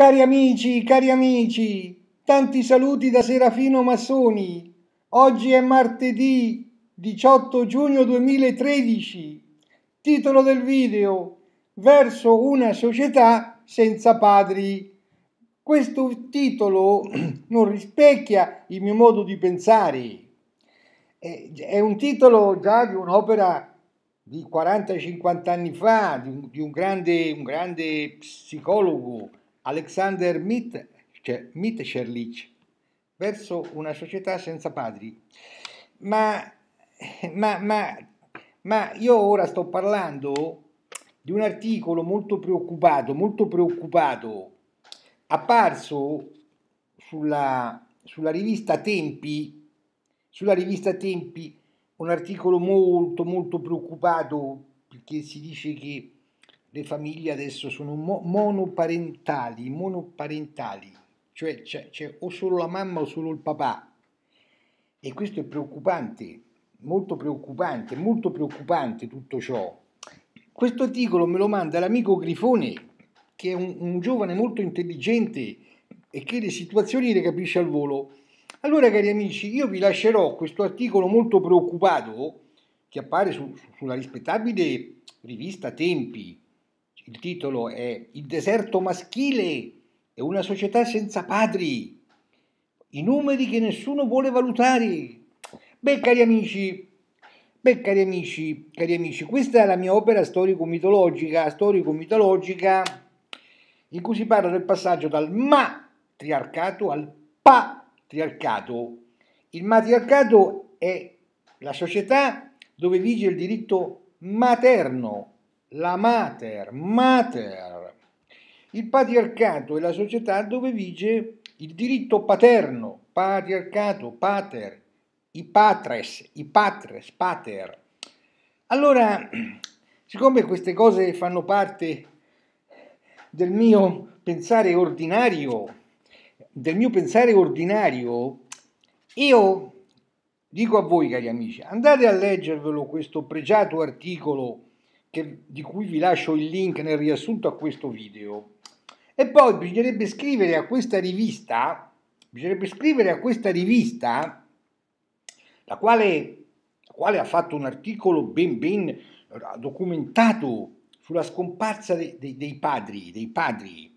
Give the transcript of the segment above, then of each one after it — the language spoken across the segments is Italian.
Cari amici, cari amici, tanti saluti da Serafino Massoni. Oggi è martedì 18 giugno 2013. Titolo del video Verso una società senza padri. Questo titolo non rispecchia il mio modo di pensare. È un titolo già di un'opera di 40-50 anni fa, di un, grande, un grande psicologo Alexander Mitterlich cioè verso una società senza padri. Ma, ma, ma, ma io ora sto parlando di un articolo molto preoccupato, molto preoccupato, apparso sulla, sulla rivista Tempi, sulla rivista Tempi, un articolo molto molto preoccupato perché si dice che le famiglie adesso sono mo- monoparentali, monoparentali, cioè c'è, c'è o solo la mamma o solo il papà. E questo è preoccupante, molto preoccupante, molto preoccupante tutto ciò. Questo articolo me lo manda l'amico Grifone, che è un, un giovane molto intelligente e che le situazioni le capisce al volo. Allora, cari amici, io vi lascerò questo articolo molto preoccupato che appare su, sulla rispettabile rivista Tempi titolo è Il deserto maschile e una società senza padri, i numeri che nessuno vuole valutare. Beh, cari amici, beh, cari amici, cari amici, questa è la mia opera storico-mitologica, storico-mitologica, in cui si parla del passaggio dal matriarcato al patriarcato. Il matriarcato è la società dove vige il diritto materno la mater, mater. Il patriarcato è la società dove vige il diritto paterno, patriarcato, pater, i patres, i patres, pater. Allora, siccome queste cose fanno parte del mio pensare ordinario, del mio pensare ordinario, io dico a voi, cari amici, andate a leggervelo questo pregiato articolo che, di cui vi lascio il link nel riassunto a questo video. E poi bisognerebbe scrivere a questa rivista, bisognerebbe scrivere a questa rivista, la quale, la quale ha fatto un articolo ben ben eh, documentato sulla scomparsa dei, dei, dei padri, dei padri,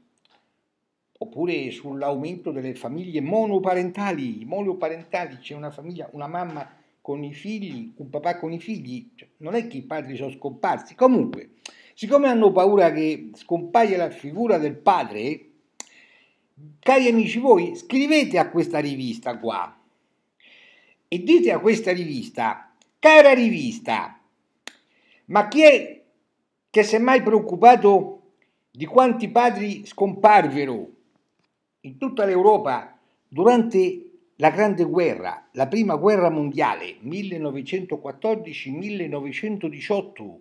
oppure sull'aumento delle famiglie monoparentali, monoparentali, c'è una famiglia, una mamma con i figli, un papà con i figli, cioè, non è che i padri sono scomparsi. Comunque, siccome hanno paura che scompaia la figura del padre, cari amici voi, scrivete a questa rivista qua e dite a questa rivista, cara rivista, ma chi è che si è mai preoccupato di quanti padri scomparvero in tutta l'Europa durante la Grande Guerra, la Prima Guerra Mondiale 1914-1918,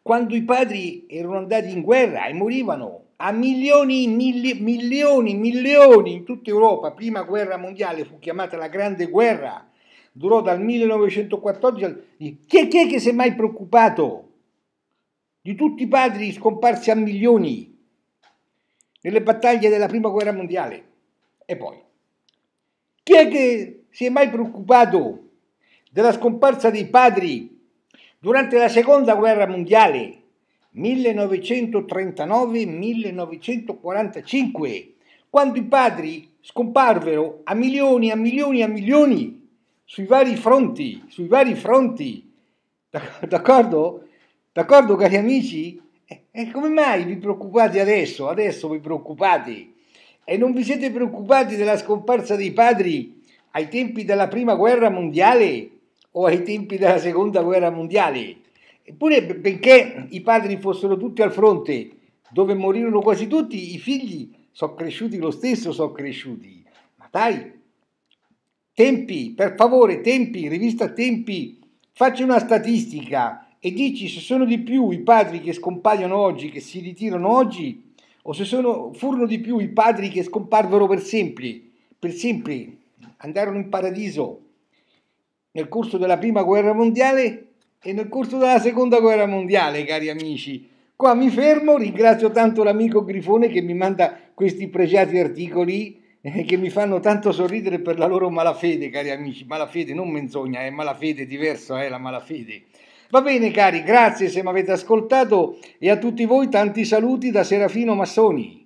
quando i padri erano andati in guerra e morivano a milioni, milli, milioni, milioni in tutta Europa. Prima guerra mondiale fu chiamata la Grande Guerra, durò dal 1914 al... Chi è, chi è che si è mai preoccupato di tutti i padri scomparsi a milioni nelle battaglie della Prima Guerra Mondiale? E poi? Chi è che si è mai preoccupato della scomparsa dei padri durante la seconda guerra mondiale 1939-1945, quando i padri scomparvero a milioni, a milioni, a milioni sui vari fronti, sui vari fronti, d'accordo? D'accordo cari amici? E eh, eh, come mai vi preoccupate adesso? Adesso vi preoccupate? E non vi siete preoccupati della scomparsa dei padri ai tempi della prima guerra mondiale o ai tempi della seconda guerra mondiale? Eppure, benché i padri fossero tutti al fronte, dove morirono quasi tutti, i figli sono cresciuti lo stesso, sono cresciuti. Ma dai, tempi, per favore, tempi, rivista Tempi, facci una statistica e dici se sono di più i padri che scompaiono oggi, che si ritirano oggi, o se sono, furono di più i padri che scomparvero per sempre, per sempre andarono in paradiso nel corso della prima guerra mondiale e nel corso della seconda guerra mondiale, cari amici. Qua mi fermo, ringrazio tanto l'amico Grifone che mi manda questi pregiati articoli eh, che mi fanno tanto sorridere per la loro malafede, cari amici. Malafede, non menzogna, è malafede, diverso è la malafede. Va bene cari, grazie se mi avete ascoltato e a tutti voi tanti saluti da Serafino Massoni.